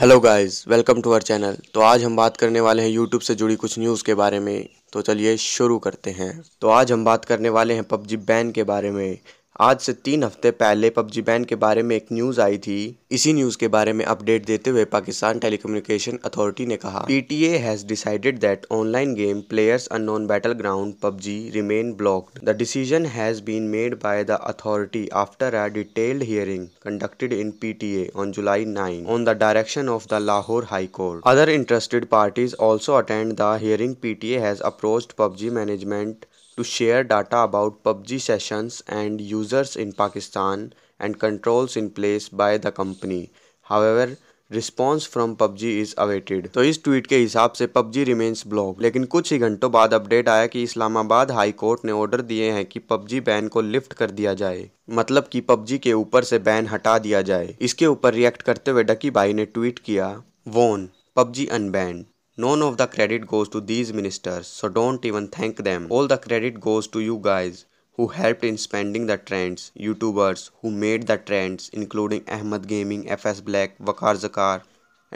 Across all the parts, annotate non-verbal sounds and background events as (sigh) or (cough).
Hello guys welcome to our channel तो आज हम बात करने वाले हैं यूट्यूब से जुड़ी कुछ न्यूज़ के बारे में तो चलिए शुरू करते हैं तो आज हम बात करने वाले हैं पबजी बैन के बारे में आज से तीन हफ्ते पहले पबजी बैन के बारे में एक न्यूज आई थी इसी न्यूज के बारे में अपडेट देते हुए पाकिस्तान टेलीकम्युनिकेशन अथॉरिटी ने कहा PTA has decided that online game players unknown battleground PUBG remain blocked the decision has been made by the authority after a detailed hearing conducted in PTA on July nine on the direction of the Lahore high court other interested parties also attend the hearing PTA has approach PUBG management to share data about PUBG sessions and users in Pakistan and controls in place by the company. However, response from PUBG is awaited तो इस tweet के हिसाब से PUBG remains block लेकिन कुछ ही घंटों बाद update आया कि इस्लामाबाद हाई कोर्ट ने ऑर्डर दिए हैं कि पबजी बैन को लिफ्ट कर दिया जाए मतलब कि पबजी के ऊपर से बैन हटा दिया जाए इसके ऊपर रिएक्ट करते हुए डकी भाई ने ट्वीट किया won PUBG unbanned None of the credit goes to these ministers, so don't even thank them. All the credit goes to you guys who helped in spending the trends, YouTubers who made the trends, including Ahmed Gaming, FS Black, Wakar Zakar,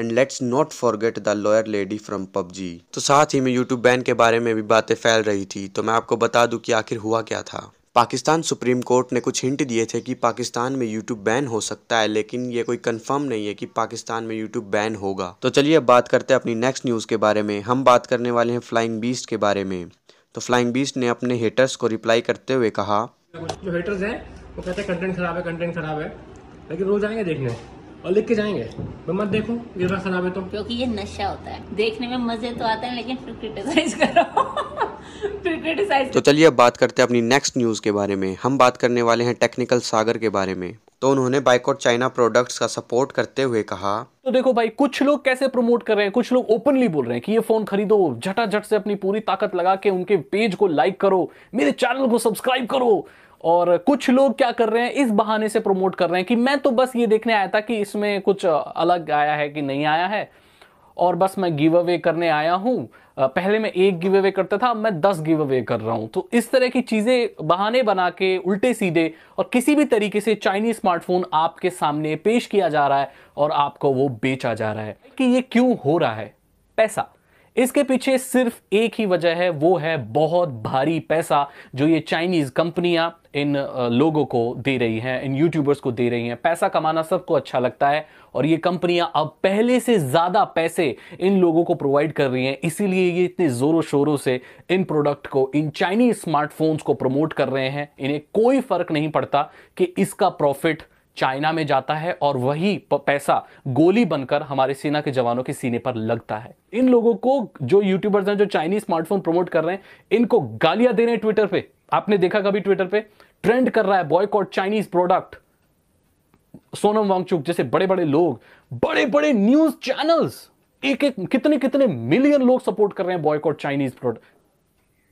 and let's not forget the lawyer lady from PUBG तो साथ ही में YouTube ban के बारे में भी बातें फैल रही थी तो मैं आपको बता दूं कि आखिर हुआ क्या था पाकिस्तान सुप्रीम कोर्ट ने कुछ हिंट दिए थे कि पाकिस्तान में यूट्यूब बैन हो सकता है लेकिन ये कोई कंफर्म नहीं है कि पाकिस्तान में यूट्यूब बैन होगा तो चलिए अब बात करते हैं अपनी नेक्स्ट न्यूज़ के बारे में हम बात करने वाले हैं फ्लाइंग बीस्ट के बारे में तो फ्लाइंग बीस्ट ने अपने हेटर्स को रिप्लाई करते हुए कहा जो हेटर्स हैं वो कहते हैं कंटेंट खराब है कंटेंट खराब है लेकिन रोज आएंगे देखने और लिख के जाएंगे मैं मत देखूं ये खराब है तो क्योंकि ये नशा होता है देखने में मजे तो आते हैं लेकिन फिर क्रिटिसाइज करो तो चलिए अब बात करते हैं अपनी नेक्स्ट न्यूज़ के बारे में हम बात करने वाले हैं टेक्निकल सागर के बारे में तो उन्होंने बाइकआउट चाइना प्रोडक्ट्स का सपोर्ट करते हुए कहा तो देखो भाई कुछ लोग कैसे प्रमोट कर रहे हैं कुछ लोग ओपनली बोल रहे हैं कि ये फोन खरीदो झटाझट से अपनी पूरी ताकत लगा के उनके पेज को लाइक करो मेरे चैनल को सब्सक्राइब करो और कुछ लोग क्या कर रहे हैं इस बहाने से प्रमोट कर रहे हैं कि मैं तो बस ये देखने आया था कि इसमें कुछ अलग आया है कि नहीं आया है और बस मैं गिव अवे करने आया हूँ पहले मैं एक गिव अवे करता था अब मैं दस गिव अवे कर रहा हूँ तो इस तरह की चीज़ें बहाने बना के उल्टे सीधे और किसी भी तरीके से चाइनीज स्मार्टफोन आपके सामने पेश किया जा रहा है और आपको वो बेचा जा रहा है कि ये क्यों हो रहा है पैसा इसके पीछे सिर्फ एक ही वजह है वो है बहुत भारी पैसा जो ये चाइनीज कंपनियां इन लोगों को दे रही हैं इन यूट्यूबर्स को दे रही हैं पैसा कमाना सबको अच्छा लगता है और ये कंपनियां अब पहले से ज़्यादा पैसे इन लोगों को प्रोवाइड कर रही हैं इसीलिए ये इतने ज़ोरों शोरों से इन प्रोडक्ट को इन चाइनीज स्मार्टफोन्स को प्रमोट कर रहे हैं इन्हें कोई फ़र्क नहीं पड़ता कि इसका प्रॉफिट चाइना में जाता है और वही पैसा गोली बनकर हमारे सेना के जवानों के सीने पर लगता है इन लोगों को जो यूट्यूबर्स हैं जो चाइनीज स्मार्टफोन प्रमोट कर रहे हैं इनको गालियां दे रहे हैं ट्विटर पे आपने देखा कभी ट्विटर पे ट्रेंड कर रहा है boycott Chinese product Sonam Wangchuk जैसे बड़े बड़े लोग बड़े बड़े न्यूज चैनल्स एक एक कितने कितने मिलियन लोग सपोर्ट कर रहे हैं बॉयकॉट चाइनीज प्रोडक्ट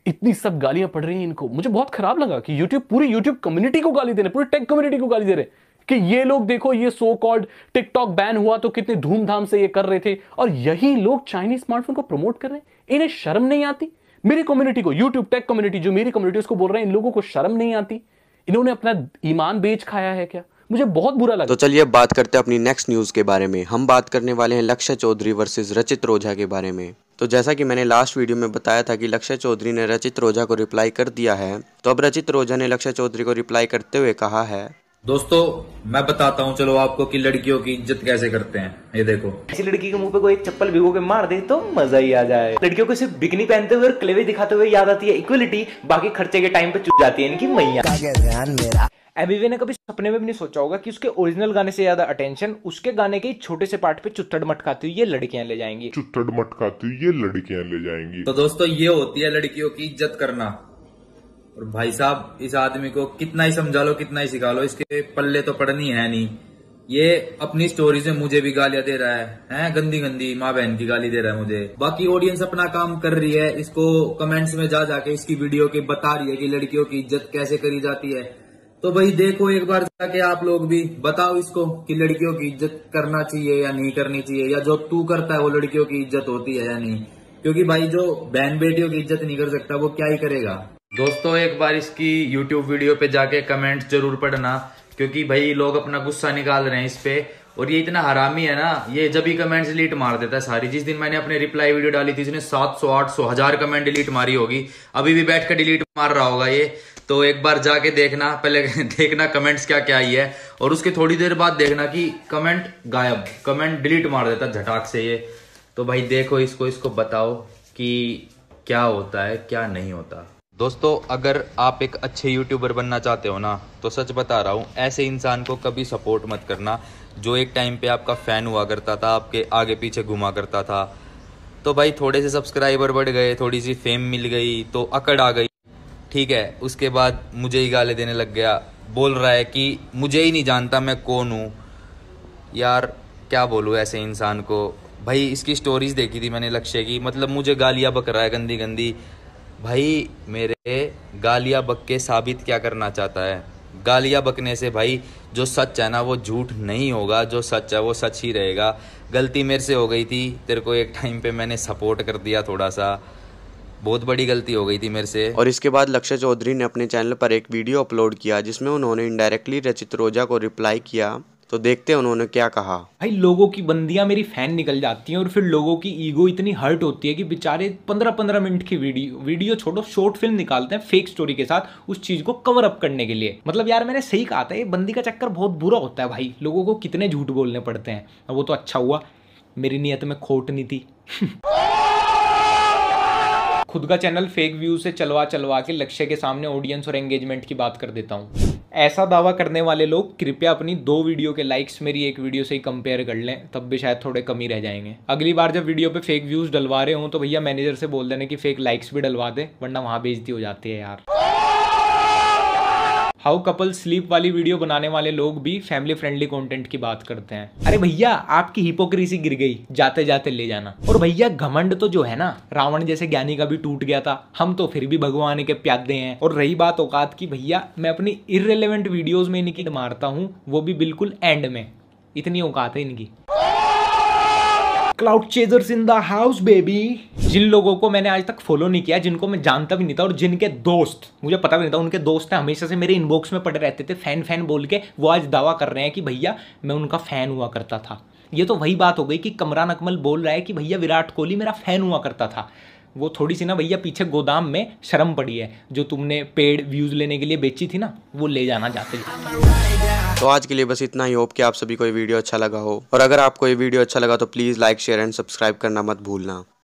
इतनी सब गालियां पड़ रही हैं इनको मुझे बहुत खराब लगा कि यूट्यूब पूरी यूट्यूब कम्युनिटी को गाली दे रहे पूरी टेक कम्युनिटी को गाली दे रहे कि ये लोग देखो ये सो कॉल्ड टिकटॉक बैन हुआ तो कितने धूमधाम से ये कर रहे थे और यही लोग चाइनीज स्मार्टफोन को प्रमोट कर रहे हैं इन्हें शर्म नहीं आती मेरी कम्युनिटी को यूट्यूब टेक कम्युनिटी जो मेरी कम्युनिटी उसको बोल रहे हैं इन लोगों को शर्म नहीं आती इन्होंने अपना ईमान बेच खाया है क्या मुझे बहुत बुरा लगा तो चलिए अब बात करते हैं अपनी नेक्स्ट न्यूज़ के बारे में हम बात करने वाले हैं लक्ष्य चौधरी वर्सेस रचित रोझा के बारे में तो जैसा कि मैंने लास्ट वीडियो में बताया था कि लक्ष्य चौधरी ने रचित रोझा को रिप्लाई कर दिया है तो अब रचित रोझा ने लक्ष्य चौधरी को रिप्लाई करते हुए कहा है दोस्तों मैं बताता हूँ चलो आपको कि लड़कियों की इज्जत कैसे करते हैं ये देखो ऐसी लड़की के मुंह पे कोई एक चप्पल भिगो के मार दे तो मजा ही आ जाए लड़कियों को सिर्फ बिकनी पहनते हुए और क्लेवे दिखाते हुए याद आती है इक्वलिटी बाकी खर्चे के टाइम पे चुप जाती है इनकी मैया एमबीवे ने कभी सपने में भी नहीं सोचा होगा कि उसके ओरिजिनल गाने से ज्यादा अटेंशन उसके गाने के छोटे से पार्ट पे चुत्तड़ मटकाती हुई ये लड़कियां ले जाएंगी चुत्तड़ मटकाती हुई ये लड़कियां ले जाएंगी तो दोस्तों ये होती है लड़कियों की इज्जत करना और भाई साहब इस आदमी को कितना ही समझा लो कितना ही सिखा लो इसके पल्ले तो पड़नी है नहीं ये अपनी स्टोरी से मुझे भी गालियां दे रहा है हैं गंदी गंदी माँ बहन की गाली दे रहा है मुझे बाकी ऑडियंस अपना काम कर रही है इसको कमेंट्स में जा जाके इसकी वीडियो के बता रही है कि लड़कियों की इज्जत कैसे करी जाती है तो भाई देखो एक बार जाके आप लोग भी बताओ इसको कि लड़कियों की इज्जत करना चाहिए या नहीं करनी चाहिए या जो तू करता है वो लड़कियों की इज्जत होती है या नहीं क्योंकि भाई जो बहन बेटियों की इज्जत नहीं कर सकता वो क्या ही करेगा दोस्तों एक बार इसकी यूट्यूब वीडियो पे जाके कमेंट्स जरूर पढ़ना क्योंकि भाई लोग अपना गुस्सा निकाल रहे हैं इस पे और ये इतना हरामी है ना ये जब ही कमेंट डिलीट मार देता है सारी जिस दिन मैंने अपने रिप्लाई वीडियो डाली थी इसने सात सौ आठ सौ हजार कमेंट डिलीट मारी होगी अभी भी बैठ कर डिलीट मार रहा होगा ये तो एक बार जाके देखना पहले (laughs) देखना कमेंट्स क्या क्या आई है और उसके थोड़ी देर बाद देखना कि कमेंट गायब कमेंट डिलीट मार देता झटाक से ये तो भाई देखो इसको इसको बताओ कि क्या होता है क्या नहीं होता दोस्तों अगर आप एक अच्छे यूट्यूबर बनना चाहते हो ना तो सच बता रहा हूँ ऐसे इंसान को कभी सपोर्ट मत करना जो एक टाइम पे आपका फ़ैन हुआ करता था आपके आगे पीछे घुमा करता था तो भाई थोड़े से सब्सक्राइबर बढ़ गए थोड़ी सी फेम मिल गई तो अकड़ आ गई ठीक है उसके बाद मुझे ही गाले देने लग गया बोल रहा है कि मुझे ही नहीं जानता मैं कौन हूँ यार क्या बोलूँ ऐसे इंसान को भाई इसकी स्टोरीज़ देखी थी मैंने लक्ष्य की मतलब मुझे गालियाँ बकरा रहा है गंदी गंदी भाई मेरे गालिया बक के साबित क्या करना चाहता है गालिया बकने से भाई जो सच है ना वो झूठ नहीं होगा जो सच है वो सच ही रहेगा गलती मेरे से हो गई थी तेरे को एक टाइम पे मैंने सपोर्ट कर दिया थोड़ा सा बहुत बड़ी गलती हो गई थी मेरे से और इसके बाद लक्ष्य चौधरी ने अपने चैनल पर एक वीडियो अपलोड किया जिसमें उन्होंने इनडायरेक्टली रचित रोजा को रिप्लाई किया तो देखते हैं उन्होंने क्या कहा भाई लोगों की बंदियां मेरी फैन निकल जाती हैं और फिर लोगों की ईगो इतनी हर्ट होती है कि बेचारे पंद्रह पंद्रह मिनट की वीडियो वीडियो छोड़ो शॉर्ट फिल्म निकालते हैं फेक स्टोरी के साथ उस चीज को कवर अप करने के लिए मतलब यार मैंने सही कहा था ये बंदी का चक्कर बहुत बुरा होता है भाई लोगों को कितने झूठ बोलने पड़ते हैं वो तो अच्छा हुआ मेरी नीयत में खोट नहीं थी (laughs) खुद का चैनल फेक व्यू से चलवा चलवा के लक्ष्य के सामने ऑडियंस और एंगेजमेंट की बात कर देता हूँ ऐसा दावा करने वाले लोग कृपया अपनी दो वीडियो के लाइक्स मेरी एक वीडियो से ही कंपेयर कर लें तब भी शायद थोड़े कम ही रह जाएंगे अगली बार जब वीडियो पे फेक व्यूज़ डलवा रहे हों तो भैया मैनेजर से बोल देने कि फेक लाइक्स भी डलवा दे वरना वहाँ बेजती हो जाती है यार हाउ कपल स्लीप वाली वीडियो बनाने वाले लोग भी फैमिली फ्रेंडली कंटेंट की बात करते हैं अरे भैया आपकी हिपोक्रेसी गिर गई जाते जाते ले जाना और भैया घमंड तो जो है ना रावण जैसे ज्ञानी का भी टूट गया था हम तो फिर भी भगवान के प्यादे हैं और रही बात औकात की भैया मैं अपनी इरेलीवेंट वीडियोज में इनकी मारता हूँ वो भी बिल्कुल एंड में इतनी औकात है इनकी clout chasers in the house baby जिन लोगों को मैंने आज तक फॉलो नहीं किया जिनको मैं जानता भी नहीं था और जिनके दोस्त मुझे पता भी नहीं था उनके दोस्त हैं हमेशा से मेरे इनबॉक्स में पड़े रहते थे फैन फैन बोल के वो आज दावा कर रहे हैं कि भैया मैं उनका फ़ैन हुआ करता था ये तो वही बात हो गई कि कमरान अकमल बोल रहा है कि भैया विराट कोहली मेरा फ़ैन हुआ करता था वो थोड़ी सी ना भैया पीछे गोदाम में शर्म पड़ी है जो तुमने पेड व्यूज़ लेने के लिए बेची थी ना वो ले जाना चाहते तो आज के लिए बस इतना ही होप कि आप सभी को ये वीडियो अच्छा लगा हो और अगर आपको ये वीडियो अच्छा लगा तो please like share and subscribe करना मत भूलना